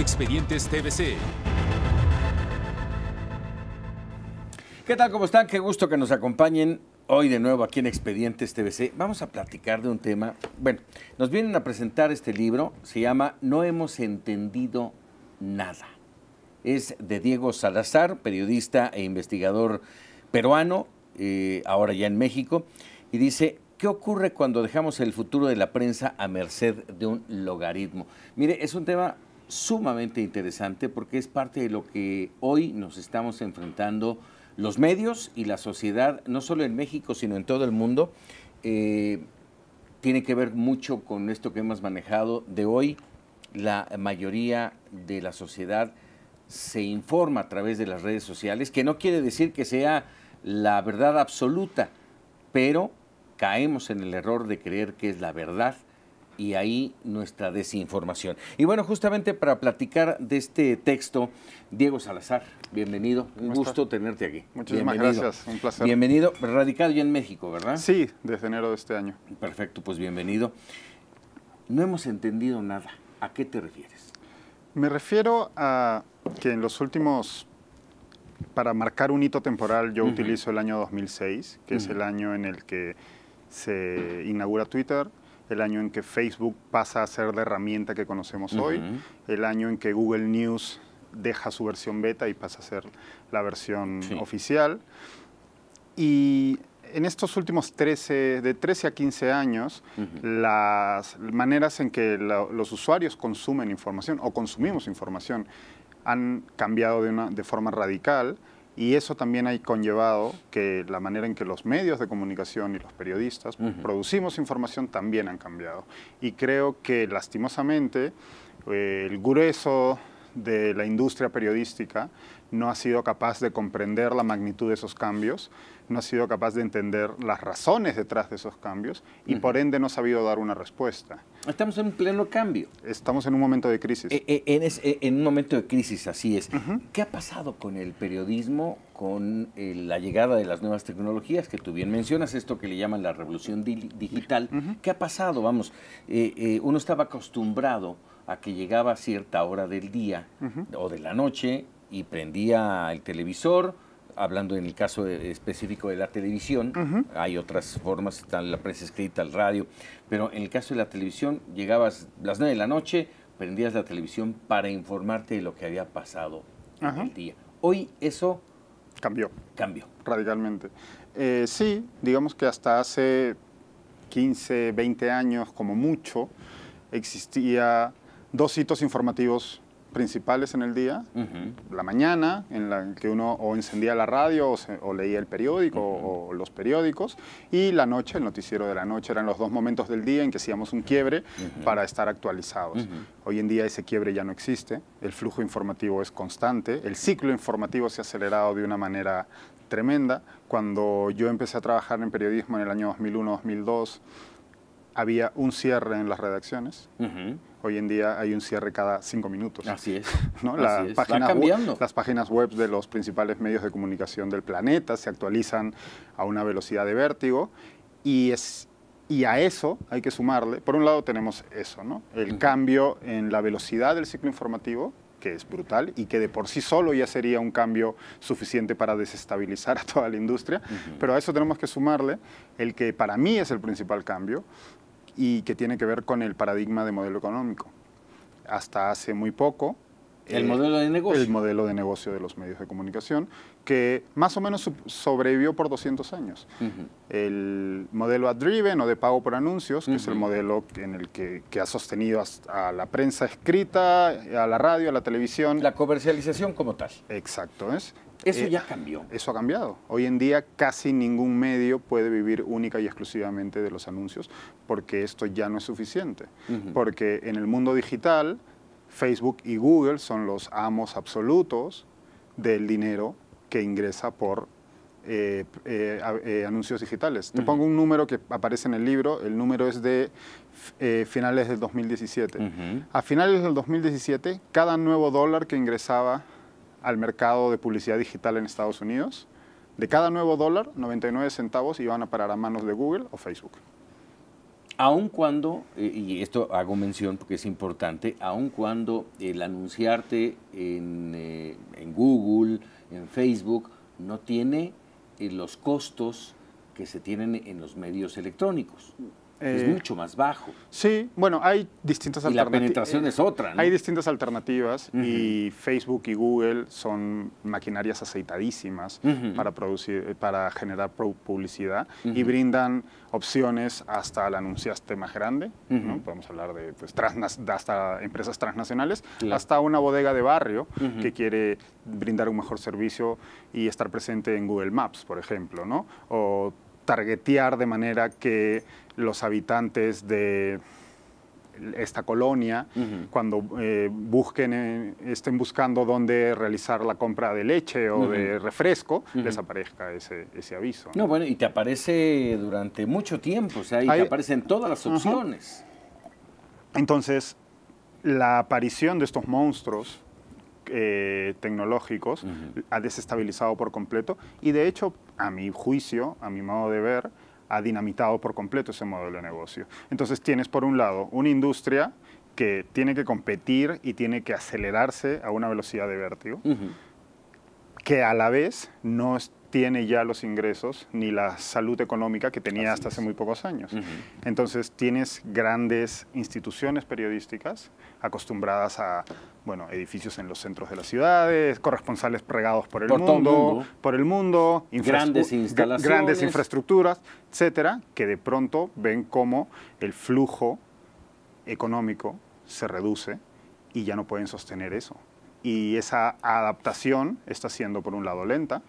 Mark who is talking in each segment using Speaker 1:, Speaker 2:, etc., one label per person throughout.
Speaker 1: Expedientes TVC.
Speaker 2: ¿Qué tal? ¿Cómo están? Qué gusto que nos acompañen hoy de nuevo aquí en Expedientes TVC. Vamos a platicar de un tema. Bueno, nos vienen a presentar este libro. Se llama No hemos entendido nada. Es de Diego Salazar, periodista e investigador peruano, eh, ahora ya en México. Y dice, ¿qué ocurre cuando dejamos el futuro de la prensa a merced de un logaritmo? Mire, es un tema sumamente interesante porque es parte de lo que hoy nos estamos enfrentando los medios y la sociedad, no solo en México, sino en todo el mundo. Eh, tiene que ver mucho con esto que hemos manejado de hoy. La mayoría de la sociedad se informa a través de las redes sociales, que no quiere decir que sea la verdad absoluta, pero caemos en el error de creer que es la verdad y ahí nuestra desinformación. Y bueno, justamente para platicar de este texto, Diego Salazar, bienvenido. Un gusto tenerte aquí. Muchísimas gracias, un placer. Bienvenido, radicado ya en México, ¿verdad? Sí, desde enero de este año. Perfecto, pues bienvenido. No hemos entendido nada. ¿A qué te refieres?
Speaker 1: Me refiero a que en los últimos, para marcar un hito temporal, yo utilizo el año 2006, que es el año en el que se inaugura Twitter, el año en que Facebook pasa a ser la herramienta que conocemos hoy, el año en que Google News deja su versión beta y pasa a ser la versión oficial. Y en estos últimos 13, de 13 a 15 años, las maneras en que los usuarios consumen información o consumimos información han cambiado de, de forma radical y eso también ha conllevado que la manera en que los medios de comunicación y los periodistas producimos información también han cambiado. Y creo que lastimosamente el grueso de la industria periodística no ha sido capaz de comprender la magnitud de esos cambios no ha sido capaz de entender las razones detrás de esos cambios y por ende no ha sabido dar una respuesta. Estamos en pleno
Speaker 2: cambio. Estamos en un momento de crisis. E, e, e, en, un momento de crisis, así es. ¿Qué ha pasado con el periodismo, con eh, la llegada de las nuevas tecnologías que tú bien mencionas, esto que le llaman la revolución digital? ¿Qué ha pasado? Vamos, eh, eh, uno estaba acostumbrado a que llegaba a cierta hora del día o de la noche y prendía el televisor hablando en el caso eh, específico de la televisión, hay otras formas, está la prensa escrita, el radio, pero en el caso de la televisión llegabas las 9 de la noche, prendías la televisión para informarte de lo que había pasado el día. Hoy eso cambió. Cambió. Radicalmente. Eh, sí,
Speaker 1: digamos que hasta hace 15, 20 años como mucho, existía dos hitos informativos principales en el día, la mañana, en la que uno o encendía la radio o, leía el periódico o, los periódicos, y la noche, el noticiero de la noche, eran los dos momentos del día en que hacíamos un quiebre para estar actualizados. Hoy en día ese quiebre ya no existe, el flujo informativo es constante, el ciclo informativo se ha acelerado de una manera tremenda. Cuando yo empecé a trabajar en periodismo en el año 2001-2002, había un cierre en las redacciones. Hoy en día hay un cierre cada cinco minutos. Así es. Las, Páginas Web, de los principales medios de comunicación del planeta se actualizan a una velocidad de vértigo y es, y a eso hay que sumarle, por un lado tenemos eso, ¿no? El cambio en la velocidad del ciclo informativo, que es brutal y que de por sí solo ya sería un cambio suficiente para desestabilizar a toda la industria, pero a eso tenemos que sumarle el que para mí es el principal cambio, y que tiene que ver con el paradigma de modelo económico. Hasta hace muy poco...
Speaker 2: El eh, modelo de negocio. El
Speaker 1: modelo de negocio de los medios de comunicación, que más o menos sobrevivió por 200 años. El modelo ad-driven o de pago por anuncios, que es el modelo en el que, que ha sostenido a la prensa escrita, a la radio, a la televisión. La comercialización como tal. Exacto. es eso eh, ya cambió. Eso ha cambiado. Hoy en día casi ningún medio puede vivir única y exclusivamente de los anuncios porque esto ya no es suficiente. Porque en el mundo digital, Facebook y Google son los amos absolutos del dinero que ingresa por eh, eh, anuncios digitales. Te pongo un número que aparece en el libro. El número es de finales del 2017. A finales del 2017, cada nuevo dólar que ingresaba al mercado de publicidad digital en Estados Unidos. De cada nuevo dólar, 99 centavos iban a parar a manos de Google o Facebook.
Speaker 2: Aun cuando, eh, y esto hago mención porque es importante, aun cuando el anunciarte en, eh, en Google, en Facebook, no tiene eh, los costos que se tienen en los medios electrónicos es eh, mucho más bajo. Sí, bueno, hay distintas
Speaker 1: alternativas. La penetración es otra, Hay distintas alternativas y Facebook y Google son maquinarias aceitadísimas para, producir, para generar publicidad y brindan opciones hasta el anunciaste más grande, ¿no? podemos hablar de pues, hasta empresas transnacionales, hasta una bodega de barrio que quiere brindar un mejor servicio y estar presente en Google Maps, por ejemplo, ¿no? O targetear de manera que los habitantes de esta colonia, cuando eh, busquen, eh, estén buscando dónde realizar la compra de leche o de refresco, les aparezca ese, ese aviso. ¿no?
Speaker 2: bueno, y te aparece durante mucho tiempo, o sea, y te aparecen todas las opciones. Entonces,
Speaker 1: la aparición de estos monstruos eh, tecnológicos ha desestabilizado por completo y de hecho, a mi juicio, a mi modo de ver, ha dinamitado por completo ese modelo de negocio. Entonces tienes por un lado una industria que tiene que competir y tiene que acelerarse a una velocidad de vértigo, que a la vez no es tiene ya los ingresos ni la salud económica que tenía hasta hace muy pocos años. Entonces tienes grandes instituciones periodísticas acostumbradas a bueno, edificios en los centros de las ciudades, corresponsales pregados por el, mundo, mundo, por el mundo, grandes instalaciones, grandes infraestructuras, etcétera, que de pronto ven cómo el flujo económico se reduce y ya no pueden sostener eso. Y esa adaptación está siendo por un lado lenta,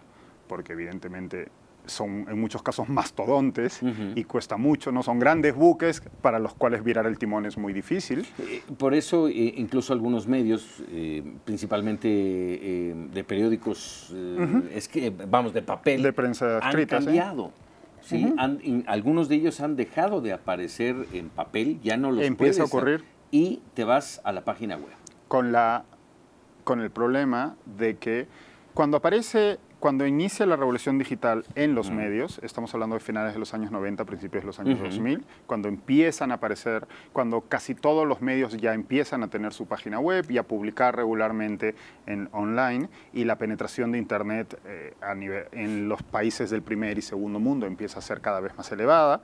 Speaker 1: porque evidentemente son en muchos casos mastodontes y cuesta mucho, no son grandes buques para los cuales virar el timón es muy difícil.
Speaker 2: Eh, por eso eh, incluso algunos medios, eh, principalmente de periódicos, es que vamos de papel, de prensa han cambiado. ¿sí? algunos de ellos han dejado de aparecer en papel, ya no los empieza a ocurrir y te vas a la página web
Speaker 1: con la con el problema de que cuando aparece cuando inicia la revolución digital en los medios, estamos hablando de finales de los años 90, principios de los años 2000, cuando empiezan a aparecer, cuando casi todos los medios ya empiezan a tener su página web y a publicar regularmente en online y la penetración de Internet eh, a nivel, en los países del primer y segundo mundo empieza a ser cada vez más elevada.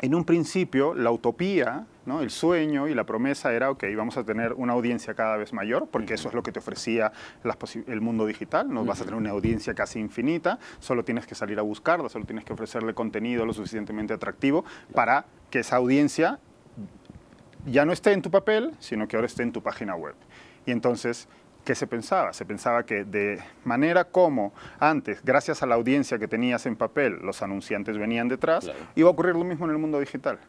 Speaker 1: En un principio, la utopía el sueño y la promesa era, ok, vamos a tener una audiencia cada vez mayor, porque eso es lo que te ofrecía el mundo digital, no vas a tener una audiencia casi infinita, solo tienes que salir a buscarla, solo tienes que ofrecerle contenido lo suficientemente atractivo para que esa audiencia ya no esté en tu papel, sino que ahora esté en tu página web. Y entonces, ¿qué se pensaba? Se pensaba que de manera como antes, gracias a la audiencia que tenías en papel, los anunciantes venían detrás, iba a ocurrir lo mismo en el mundo digital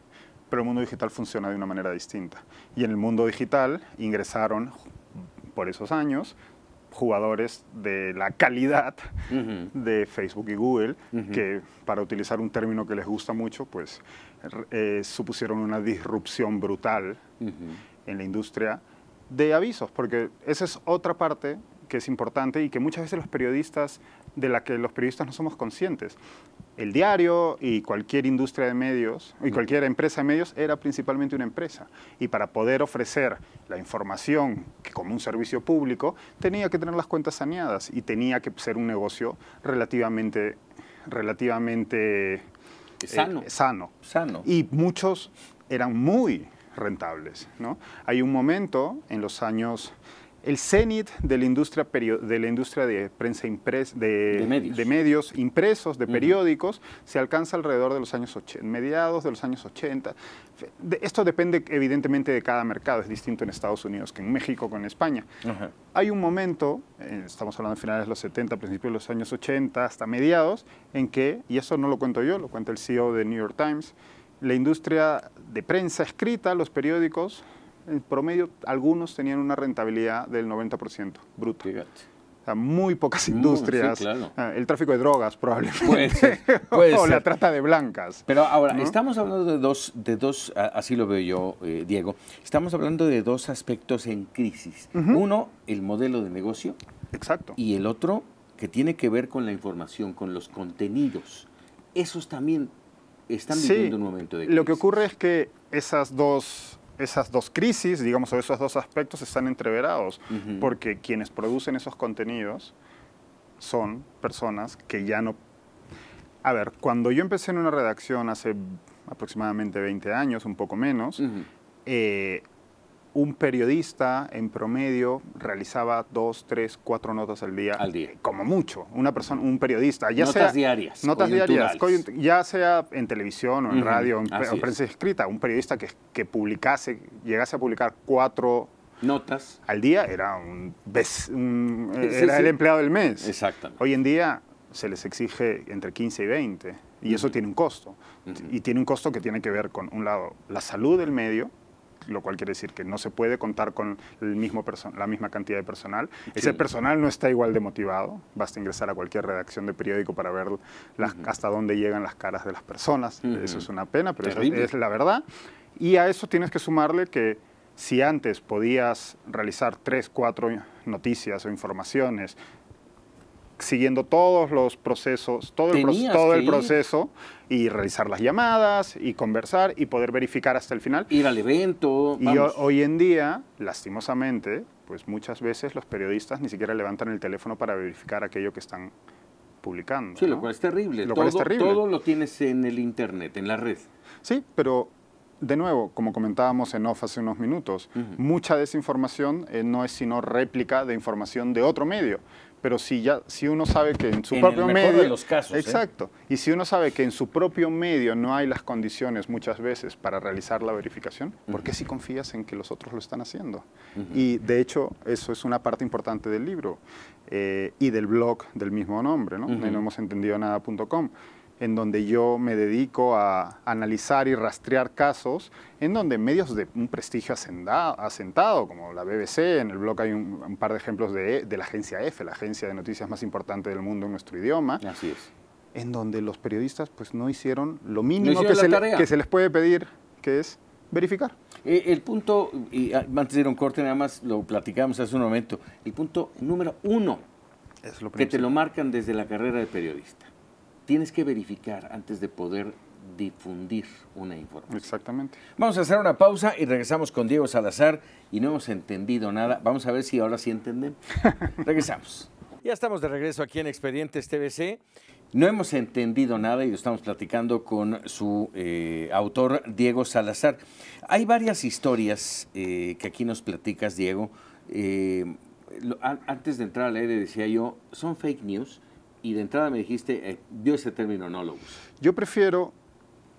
Speaker 1: pero el mundo digital funciona de una manera distinta. Y en el mundo digital ingresaron, por esos años, jugadores de la calidad de Facebook y Google, que para utilizar un término que les gusta mucho, pues eh, supusieron una disrupción brutal en la industria de avisos, porque esa es otra parte que es importante y que muchas veces los periodistas de la que los periodistas no somos conscientes. El diario y cualquier industria de medios y cualquier empresa de medios era principalmente una empresa. Y para poder ofrecer la información que como un servicio público tenía que tener las cuentas saneadas y tenía que ser un negocio relativamente, relativamente eh, sano. sano. Y muchos eran muy rentables. ¿no? Hay un momento en los años el cenit de la industria, de, prensa impresa, de, medios. impresos, de periódicos, se alcanza alrededor de los años 80, mediados de los años 80. esto depende evidentemente de cada mercado, es distinto en Estados Unidos que en México, con en España. Hay un momento, eh, estamos hablando de finales de los 70, principios de los años 80, hasta mediados, en que, y eso no lo cuento yo, lo cuenta el CEO de New York Times, la industria de prensa escrita, los periódicos, en promedio algunos tenían una rentabilidad del 90% bruto. O sea, muy pocas mm, industrias. Ah, el tráfico de drogas, probablemente. o la trata de blancas.
Speaker 2: Pero ahora, estamos hablando de dos, de dos, así lo veo yo, eh, Diego, estamos hablando de dos aspectos en crisis. Uno, el modelo de negocio. Exacto. Y el otro, que tiene que ver con la información, con los contenidos. Esos también están viviendo un momento de crisis. Lo
Speaker 1: que ocurre es que esas dos esas dos crisis, digamos, o esos dos aspectos están entreverados, porque quienes producen esos contenidos son personas que ya no... A ver, cuando yo empecé en una redacción hace aproximadamente 20 años, un poco menos, un periodista en promedio realizaba dos, tres, cuatro notas al día. Al día. Como mucho. Una persona, un periodista. Ya notas diarias. Notas diarias. Ya sea en televisión o en radio en, o prensa escrita. Un periodista que, publicase, llegase a publicar cuatro
Speaker 2: notas
Speaker 1: al día era un,
Speaker 2: eh, el
Speaker 1: empleado del mes. Exactamente. Hoy en día se les exige entre 15 y 20 y eso tiene un costo. Y tiene un costo que tiene que ver con un lado la salud del medio, lo cual quiere decir que no se puede contar con el mismo la misma cantidad de personal. Ese personal no está igual de motivado, basta ingresar a cualquier redacción de periódico para ver hasta dónde llegan las caras de las personas. Eso es una pena, pero es la verdad. Y a eso tienes que sumarle que si antes podías realizar tres, cuatro noticias o informaciones siguiendo todos los procesos, todo, el, proceso y realizar las llamadas y conversar y poder verificar hasta el final. Ir al evento. Y hoy en día, lastimosamente, pues muchas veces los periodistas ni siquiera levantan el teléfono para verificar aquello que están publicando. Sí, lo cual es terrible. Lo cual es terrible. Todo
Speaker 2: lo tienes en
Speaker 1: el Internet, en la red. Sí, pero de nuevo, como comentábamos en off hace unos minutos, mucha desinformación eh, no es sino réplica de información de otro medio pero si ya si uno sabe que en su propio medio de los casos, ¿eh? exacto y si uno sabe que en su propio medio no hay las condiciones muchas veces para realizar la verificación ¿por qué si confías en que los otros lo están haciendo y de hecho eso es una parte importante del libro eh, y del blog del mismo nombre no no hemos entendido nada.com en donde yo me dedico a analizar y rastrear casos en donde medios de un prestigio asentado, como la BBC, en el blog hay un, par de ejemplos de, la agencia F, la agencia de noticias más importante del mundo en nuestro idioma. Así es. En donde los periodistas pues no hicieron
Speaker 2: lo mínimo que, se les
Speaker 1: puede pedir, que es verificar.
Speaker 2: Eh, el punto, y ah, antes de ir un corte nada más, lo platicamos hace un momento, el punto número uno, que te lo marcan desde la carrera de periodista tienes que verificar antes de poder difundir una información. Exactamente. Vamos a hacer una pausa y regresamos con Diego Salazar y no hemos entendido nada. Vamos a ver si ahora sí entendemos. regresamos. Ya estamos de regreso aquí en Expedientes TVC. No hemos entendido nada y lo estamos platicando con su eh, autor, Diego Salazar. Hay varias historias eh, que aquí nos platicas, Diego. Eh, antes de entrar al aire decía yo, son fake news y de entrada me dijiste, dio eh, ese término no lo Yo prefiero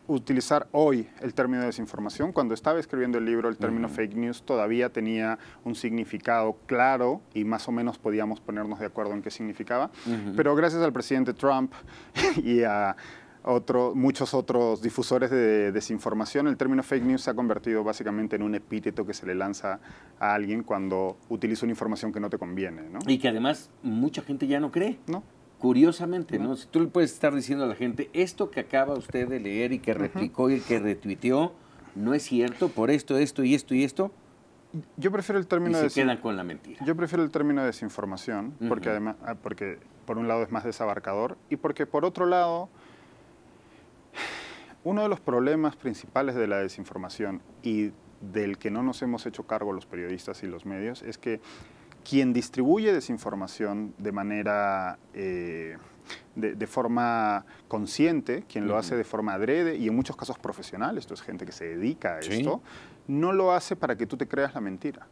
Speaker 1: utilizar hoy el término desinformación. Cuando estaba escribiendo el libro, el término fake news todavía tenía un significado claro y más o menos podíamos ponernos de acuerdo en qué significaba. Pero gracias al presidente Trump y a otro, muchos otros difusores de desinformación, el término fake news se ha convertido básicamente en un epíteto que se
Speaker 2: le lanza a alguien cuando utiliza una información que no te conviene. ¿no? Y que además mucha gente ya no cree. No. Curiosamente, ¿no? Si tú le puedes estar diciendo a la gente, esto que acaba usted de leer y que replicó y que retuiteó, no es cierto por esto, esto y esto y esto. Yo prefiero el término de se quedan con la mentira. Yo prefiero el término de desinformación, porque además,
Speaker 1: ah, porque por un lado es más desabarcador y porque por otro lado, uno de los problemas principales de la desinformación y del que no nos hemos hecho cargo los periodistas y los medios es que quien distribuye desinformación de manera... Eh, de, forma consciente, quien lo hace de forma adrede y en muchos casos profesional, esto es gente que se dedica a esto, no lo hace para que tú te creas la mentira,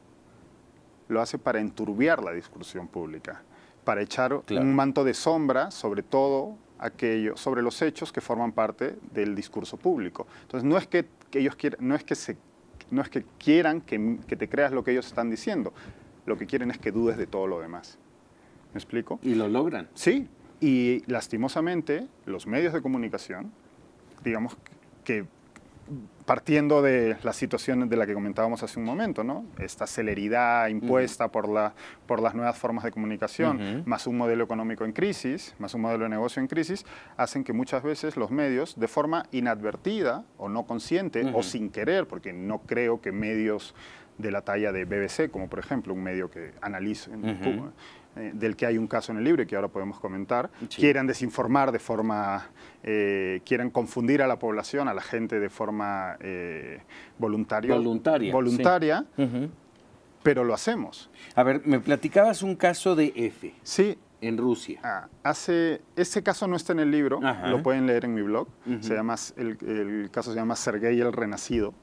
Speaker 1: lo hace para enturbiar la discusión pública, para echar un manto de sombra sobre todo aquello, sobre los hechos que forman parte del discurso público. Entonces no es que, ellos quieran, no es que se no es que quieran que te creas lo que ellos están diciendo, lo que quieren es que dudes de todo lo demás. ¿Me explico? Y lo logran. Sí, y lastimosamente los medios de comunicación, digamos que partiendo de la situación de la que comentábamos hace un momento, ¿no? Esta celeridad impuesta por, la, por las nuevas formas de comunicación, más un modelo económico en crisis, más un modelo de negocio en crisis, hacen que muchas veces los medios, de forma inadvertida o no consciente o sin querer, porque no creo que medios de la talla de BBC, como por ejemplo un medio que analiza, eh, del que hay un caso en el libro que ahora podemos comentar, quieran desinformar de forma, eh, quieran confundir a la población, a la gente de forma eh, voluntaria. Voluntaria. Voluntaria, pero lo hacemos. A ver, me platicabas un caso de F. Sí, en Rusia. Ah, hace, este caso no está en el libro, lo pueden leer en mi blog. se llama, el, caso se llama Sergei el Renacido.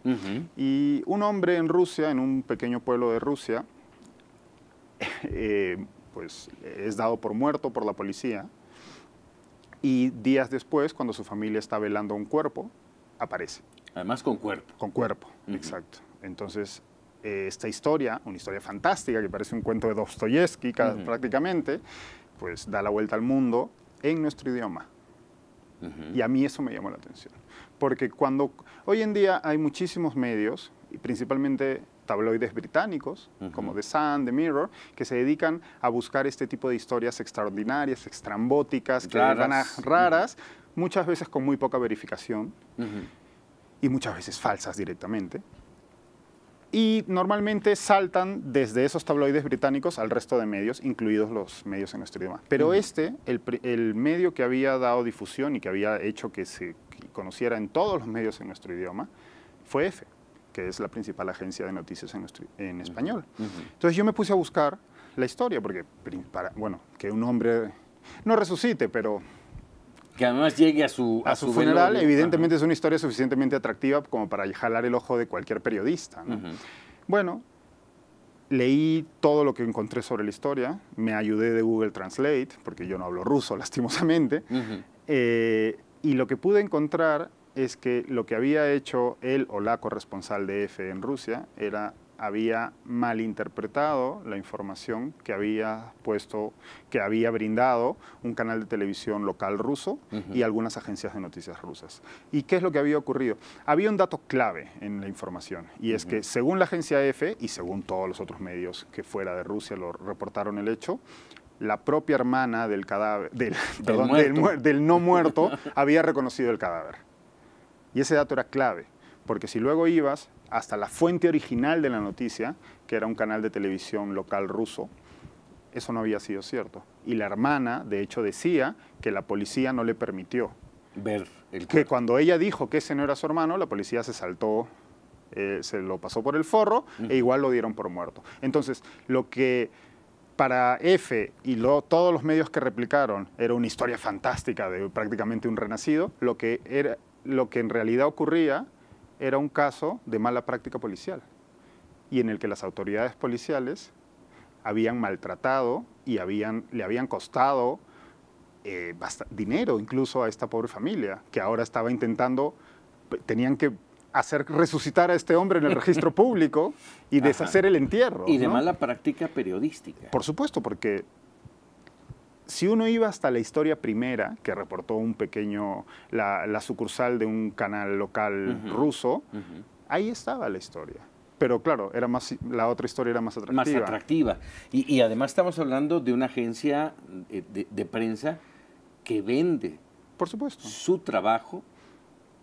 Speaker 1: Y un hombre en Rusia, en un pequeño pueblo de Rusia, eh, pues es dado por muerto por la policía. Y días después, cuando su familia está velando un cuerpo, aparece. Además con cuerpo. Con cuerpo, exacto. Entonces eh, esta historia, una historia fantástica que parece un cuento de Dostoyevsky prácticamente, pues da la vuelta al mundo en nuestro idioma. Y a mí eso me llamó la atención. Porque cuando hoy en día hay muchísimos medios, y principalmente tabloides británicos, como The Sun, The Mirror, que se dedican a buscar este tipo de historias extraordinarias, extrambóticas, raras. que raras, muchas veces con muy poca verificación y muchas veces falsas directamente y normalmente saltan desde esos tabloides británicos al resto de medios, incluidos los medios en nuestro idioma. Pero este, el, medio que había dado difusión y que había hecho que se conociera en todos los medios en nuestro idioma, fue EFE, que es la principal agencia de noticias en, español. Entonces yo me puse a buscar la historia, porque, bueno, que un hombre no resucite, pero
Speaker 2: que además llegue a su a, su, funeral, evidentemente
Speaker 1: es una historia suficientemente atractiva como para jalar el ojo de cualquier periodista. Bueno, leí todo lo que encontré sobre la historia, me ayudé de Google Translate, porque yo no hablo ruso, lastimosamente, eh, y lo que pude encontrar es que lo que había hecho él o la corresponsal de EFE en Rusia era había malinterpretado la información que había puesto, que había brindado un canal de televisión local ruso y algunas agencias de noticias rusas. ¿Y qué es lo que había ocurrido? Había un dato clave en la información y es que según la agencia EFE y según todos los otros medios que fuera de Rusia lo reportaron el hecho, la propia hermana del cadáver, del no muerto había reconocido el cadáver. Y ese dato era clave porque si luego ibas hasta la fuente original de la noticia, que era un canal de televisión local ruso, eso no había sido cierto. Y la hermana, de hecho, decía que la policía no le permitió ver el Que cuando ella dijo que ese no era su hermano, la policía se saltó, eh, se lo pasó por el forro e igual lo dieron por muerto. Entonces, lo que para EFE y todos los medios que replicaron era una historia fantástica de prácticamente un renacido, lo que, era, lo que en realidad ocurría era un caso de mala práctica policial y en el que las autoridades policiales habían maltratado y habían, le habían costado eh, dinero incluso a esta pobre familia, que ahora estaba intentando, tenían que hacer resucitar a este hombre en el registro público y deshacer el entierro. Y de mala práctica periodística. Por supuesto, porque si uno iba hasta la historia primera, que reportó un pequeño, la, sucursal de un canal local ruso, ahí estaba la historia pero claro, era más,
Speaker 2: la otra historia era más atractiva. Más atractiva. Y, además estamos hablando de una agencia de, de, prensa que vende. Por supuesto. Su trabajo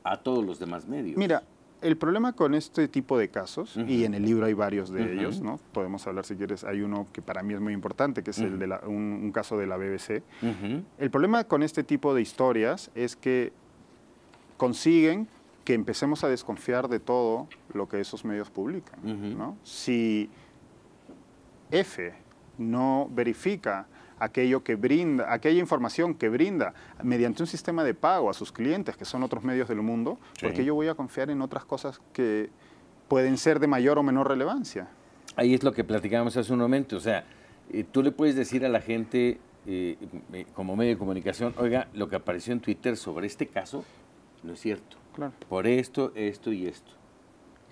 Speaker 2: a todos los demás medios. Mira, el problema con este tipo de casos, y en el libro hay varios
Speaker 1: de ellos, ¿no? Podemos hablar si quieres, hay uno que para mí es muy importante, que es el de la, un, caso de la BBC. El problema con este tipo de historias es que consiguen que empecemos a desconfiar de todo lo que esos medios publican, Si F no verifica aquello que brinda, aquella información que brinda mediante un sistema de pago a sus clientes, que son otros medios del mundo, porque yo voy a confiar en otras cosas que pueden ser de mayor o menor relevancia.
Speaker 2: Ahí es lo que platicábamos hace un momento, o sea, eh, tú le puedes decir a la gente eh, eh, como medio de comunicación, oiga, lo que apareció en Twitter sobre este caso no es cierto. Claro. Por esto, esto y esto.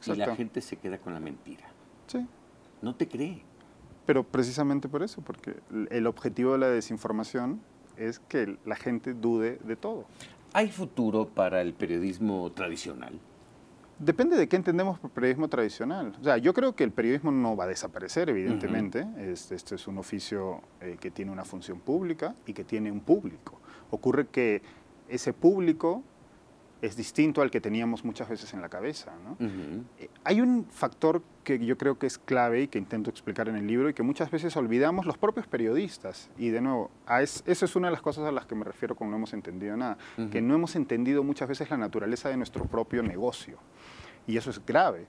Speaker 2: Y la gente se queda con la mentira.
Speaker 1: Sí. No te cree. Pero precisamente por eso, porque el objetivo de la desinformación es que la gente dude de todo. ¿Hay futuro para el periodismo tradicional? Depende de qué entendemos por periodismo tradicional. O sea, yo creo que el periodismo no va a desaparecer, evidentemente. Este, este, es un oficio eh, que tiene una función pública y que tiene un público. Ocurre que ese público es distinto al que teníamos muchas veces en la cabeza.
Speaker 2: Eh,
Speaker 1: hay un factor que yo creo que es clave y que intento explicar en el libro y que muchas veces olvidamos los propios periodistas. Y de nuevo, a eso es una de las cosas a las que me refiero con no hemos entendido nada, que no hemos entendido muchas veces la naturaleza de nuestro propio negocio. Y eso es grave,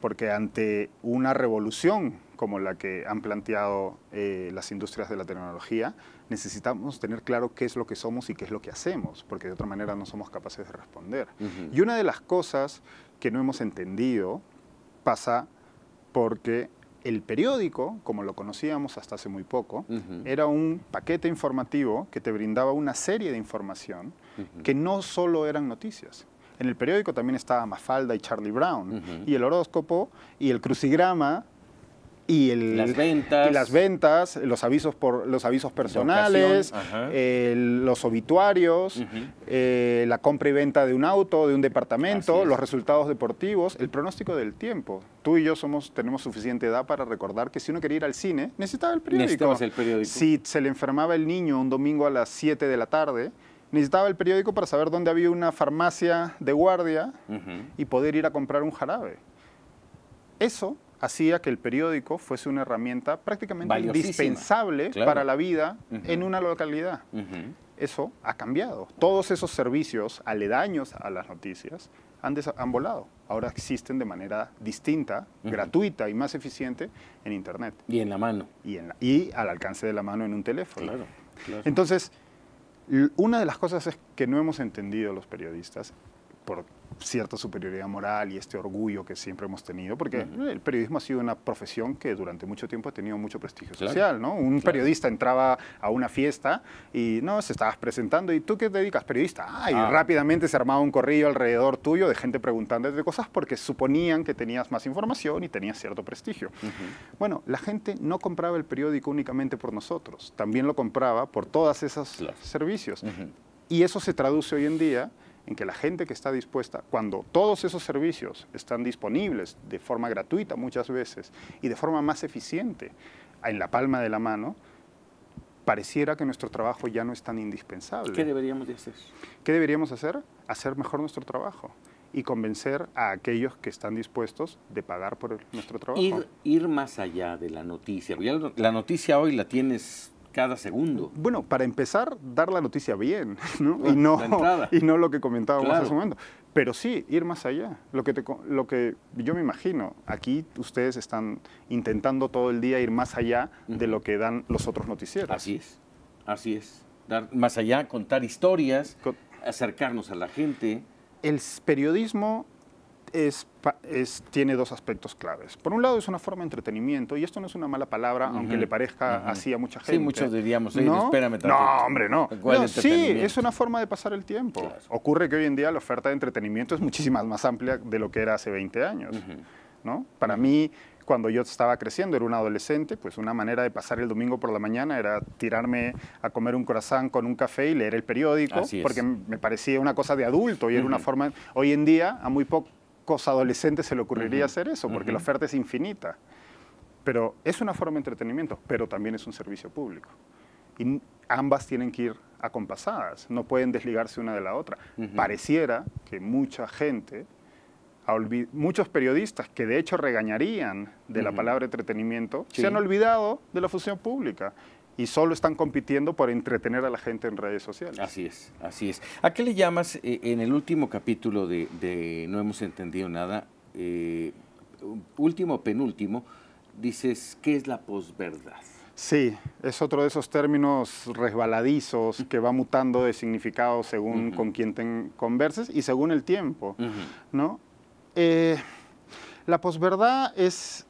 Speaker 1: porque ante una revolución como la que han planteado eh, las industrias de la tecnología, necesitamos tener claro qué es lo que somos y qué es lo que hacemos, porque de otra manera no somos capaces de responder. Y una de las cosas que no hemos entendido pasa porque el periódico, como lo conocíamos hasta hace muy poco, era un paquete informativo que te brindaba una serie de información que no solo eran noticias. En el periódico también estaba Mafalda y Charlie Brown, y el horóscopo, y el crucigrama, y las ventas, las ventas los, avisos por, los avisos personales, eh, los obituarios, eh, la compra y venta de un auto, de un departamento, los resultados deportivos, el pronóstico del tiempo. Tú y yo somos, tenemos suficiente edad para recordar que si uno quería ir al cine, necesitaba el periódico. el periódico. Si se le enfermaba el niño un domingo a las 7 de la tarde, necesitaba el periódico para saber dónde había una farmacia de guardia y poder ir a comprar un jarabe. Eso hacía que el periódico fuese una herramienta prácticamente indispensable para la vida en una localidad. Eso ha cambiado. Todos esos servicios aledaños a las noticias han, volado. Ahora existen de manera distinta, gratuita y más eficiente en Internet. Y en la mano. Y, al alcance de la mano en un teléfono. Entonces, una de las cosas es que no hemos entendido los periodistas, por cierta superioridad moral y este orgullo que siempre hemos tenido, porque el periodismo ha sido una profesión que durante mucho tiempo ha tenido mucho prestigio social, Un periodista entraba a una fiesta y, no, se estabas presentando y tú qué te dedicas, periodista. Ah, y ah. rápidamente se armaba un corrillo alrededor tuyo de gente preguntándote cosas porque suponían que tenías más información y tenías cierto prestigio. Bueno, la gente no compraba el periódico únicamente por nosotros, también lo compraba por todas esos servicios. Y eso se traduce hoy en día en que la gente que está dispuesta, cuando todos esos servicios están disponibles de forma gratuita muchas veces y de forma más eficiente en la palma de la mano, pareciera que nuestro trabajo ya no es tan indispensable. ¿Qué
Speaker 2: deberíamos hacer?
Speaker 1: ¿Qué deberíamos hacer? Hacer mejor nuestro trabajo
Speaker 2: y convencer a aquellos que están dispuestos de pagar por nuestro trabajo. Ir, ir, más allá de la noticia. La noticia hoy la tienes cada segundo. Bueno, para empezar, dar la noticia bien, ¿no? Ah, y, no y
Speaker 1: no lo que comentábamos hace momento. Pero sí, ir más allá. Lo que, te, lo que yo me imagino, aquí ustedes están
Speaker 2: intentando todo el día ir más allá de lo que dan los otros noticieros. Así es, así es. Dar más allá, contar historias, acercarnos a la gente. El periodismo es, tiene dos aspectos claves. Por un lado, es una forma de
Speaker 1: entretenimiento, y esto no es una mala palabra, aunque le parezca así a mucha gente. Sí, muchos diríamos, ¿No? espérame No, hombre, no. sí, es una forma de pasar el tiempo. Ocurre que hoy en día la oferta de entretenimiento es muchísimo más amplia de lo que era hace 20 años. ¿no? Para mí, cuando yo estaba creciendo, era un adolescente, pues una manera de pasar el domingo por la mañana era tirarme a comer un corazón con un café y leer el periódico, porque me parecía una cosa de adulto y era una forma... Hoy en día, a muy pocos los adolescentes se le ocurriría hacer eso, porque la oferta es infinita. Pero es una forma de entretenimiento, pero también es un servicio público. Y ambas tienen que ir acompasadas, no pueden desligarse una de la otra. Pareciera que mucha gente, muchos periodistas que de hecho regañarían de la palabra entretenimiento, se han olvidado de la función pública y solo están compitiendo por entretener a la gente en redes sociales. Así es,
Speaker 2: así es. ¿A qué le llamas eh, en el último capítulo de, No hemos entendido nada, eh, último, penúltimo, dices, ¿qué es la posverdad? Sí, es otro de esos términos
Speaker 1: resbaladizos que va mutando de significado según con quién te converses y según el tiempo, ¿no? Eh, la posverdad es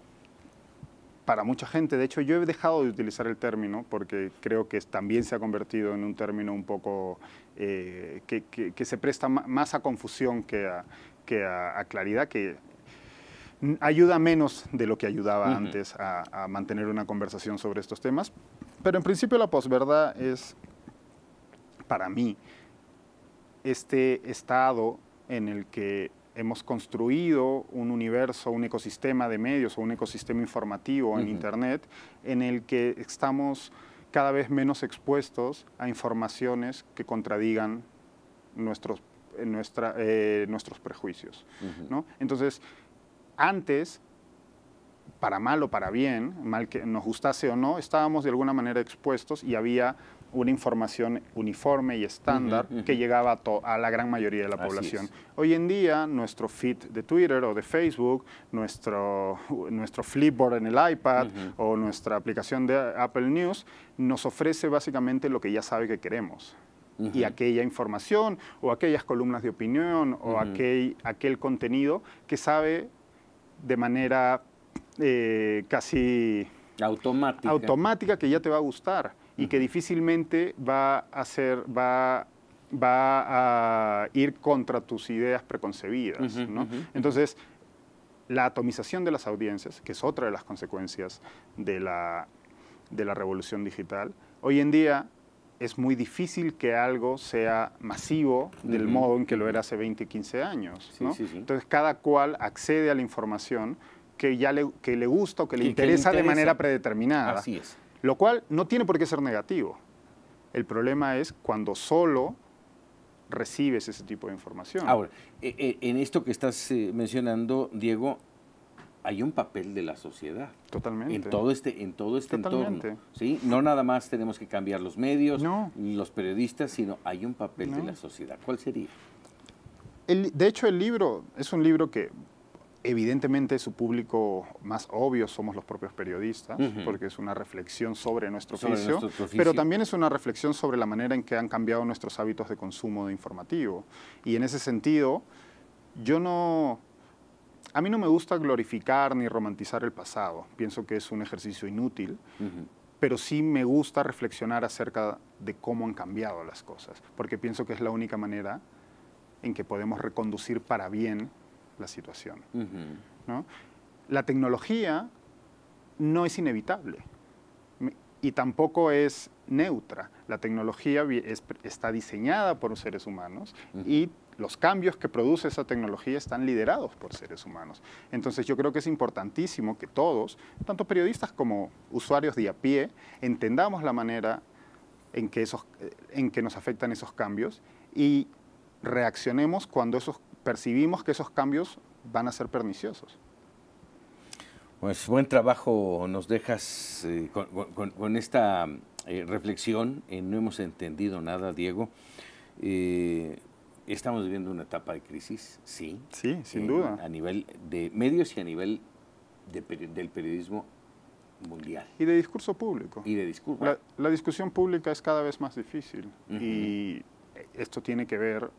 Speaker 1: para mucha gente. De hecho, yo he dejado de utilizar el término porque creo que también se ha convertido en un término un poco eh, que, se presta más a confusión que a, claridad, que ayuda menos de lo que ayudaba antes a, a, mantener una conversación sobre estos temas. Pero en principio la posverdad es, para mí, este estado en el que hemos construido un universo, un ecosistema de medios o un ecosistema informativo en Internet en el que estamos cada vez menos expuestos a informaciones que contradigan nuestros, eh, eh, nuestros prejuicios. Entonces, antes, para mal o para bien, mal que nos gustase o no, estábamos de alguna manera expuestos y había una información uniforme y estándar que llegaba a, la gran mayoría de la población. Hoy en día, nuestro feed de Twitter o de Facebook, nuestro, nuestro Flipboard en el iPad o nuestra aplicación de Apple News nos ofrece básicamente lo que ya sabe que queremos. Y aquella información o aquellas columnas de opinión o aquel, aquel contenido que sabe de manera eh, casi automática. automática que ya te va a gustar y que difícilmente va a va, va a ir contra tus ideas preconcebidas. Entonces, la atomización de las audiencias, que es otra de las consecuencias de la, revolución digital, hoy en día es muy difícil que algo sea masivo del modo en que lo era hace 20, 15 años. Entonces, cada cual accede a la información que ya le, que le gusta o que le interesa, que le interesa, de manera predeterminada. Así es lo cual no tiene por qué ser negativo. El
Speaker 2: problema es cuando solo recibes ese tipo de información. Ahora, e, e, en esto que estás eh, mencionando, Diego, hay un papel de la sociedad. Totalmente. En todo este, en todo este entorno. ¿sí? No nada más tenemos que cambiar los medios, los periodistas, sino hay un papel de la sociedad. ¿Cuál sería? El, de hecho,
Speaker 1: el libro es un libro que Evidentemente su público más obvio somos los propios periodistas, porque es una reflexión sobre nuestro, oficio, pero también es una reflexión sobre la manera en que han cambiado nuestros hábitos de consumo de informativo. Y en ese sentido, yo no... A mí no me gusta glorificar ni romantizar el pasado, pienso que es un ejercicio inútil, pero sí me gusta reflexionar acerca de cómo han cambiado las cosas, porque pienso que es la única manera en que podemos reconducir para bien la situación. ¿no? La tecnología no es inevitable y tampoco es neutra. La tecnología está diseñada por seres humanos y los cambios que produce esa tecnología están liderados por seres humanos. Entonces yo creo que es importantísimo que todos, tanto periodistas como usuarios de a pie, entendamos la manera en que, esos, eh, en que nos afectan esos cambios y reaccionemos cuando esos percibimos que esos cambios van a ser perniciosos.
Speaker 2: Pues buen trabajo nos dejas eh, con, esta eh, reflexión. Eh, no hemos entendido nada, Diego. estamos viviendo una etapa de crisis, sí. Sí, sin duda. A nivel de medios y a nivel del periodismo
Speaker 1: mundial. Y de discurso público.
Speaker 2: Y de discurso. La,
Speaker 1: la discusión pública es cada vez más difícil y esto tiene que ver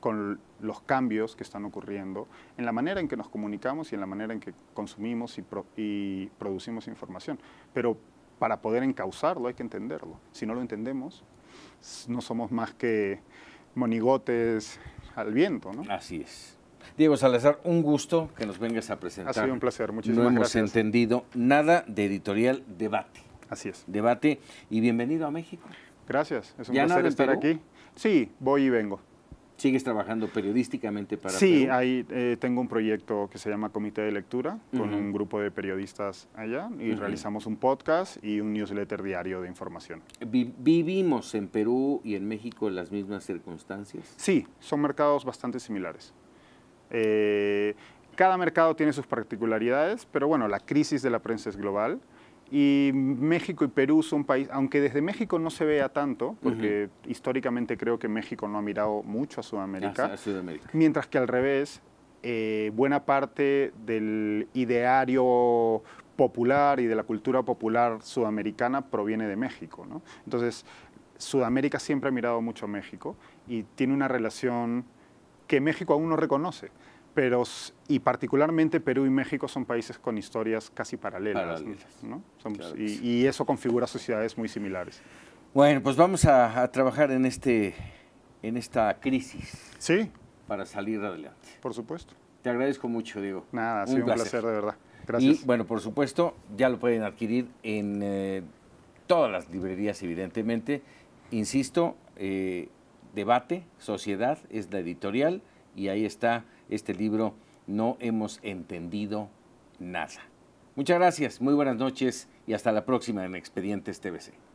Speaker 1: con los cambios que están ocurriendo en la manera en que nos comunicamos y en la manera en que consumimos y, producimos información. Pero para poder encauzarlo hay que entenderlo. Si no lo entendemos, no somos más que monigotes al viento, ¿no? Así
Speaker 2: es. Diego Salazar, un gusto que nos vengas a presentar. Ha sido un placer, muchísimas gracias. No hemos entendido nada de editorial debate. Así es. Debate y bienvenido a México.
Speaker 1: Gracias, es un placer estar aquí.
Speaker 2: Sí, voy y vengo. ¿Sigues trabajando periodísticamente
Speaker 1: para Sí, ahí eh, tengo un proyecto que se llama Comité de Lectura, con un grupo de periodistas allá, y realizamos un podcast y un newsletter diario de información.
Speaker 2: ¿Vivimos
Speaker 1: en Perú y en México las mismas circunstancias? Sí, son mercados bastante similares. Eh, cada mercado tiene sus particularidades, pero bueno, la crisis de la prensa es global. Y México y Perú son países, aunque desde México no se vea tanto, porque históricamente creo que México no ha mirado mucho a Sudamérica, ah, mientras que al revés, eh, buena parte del ideario popular y de la cultura popular sudamericana proviene de México. Entonces, Sudamérica siempre ha mirado mucho a México y tiene una relación que México aún no reconoce pero, y particularmente Perú y México son países con historias casi
Speaker 2: paralelas. ¿no? y, eso configura sociedades muy similares. Bueno, pues vamos a, trabajar en, este, en esta crisis. Sí. Para salir adelante. Por supuesto. Te agradezco mucho, Diego. Nada, ha sido un, placer. de verdad. Gracias. Y bueno, por supuesto, ya lo pueden adquirir en eh, todas las librerías, evidentemente. Insisto, eh, Debate, Sociedad es la editorial y ahí está este libro No hemos entendido nada. Muchas gracias, muy buenas noches y hasta la próxima en Expedientes TVC.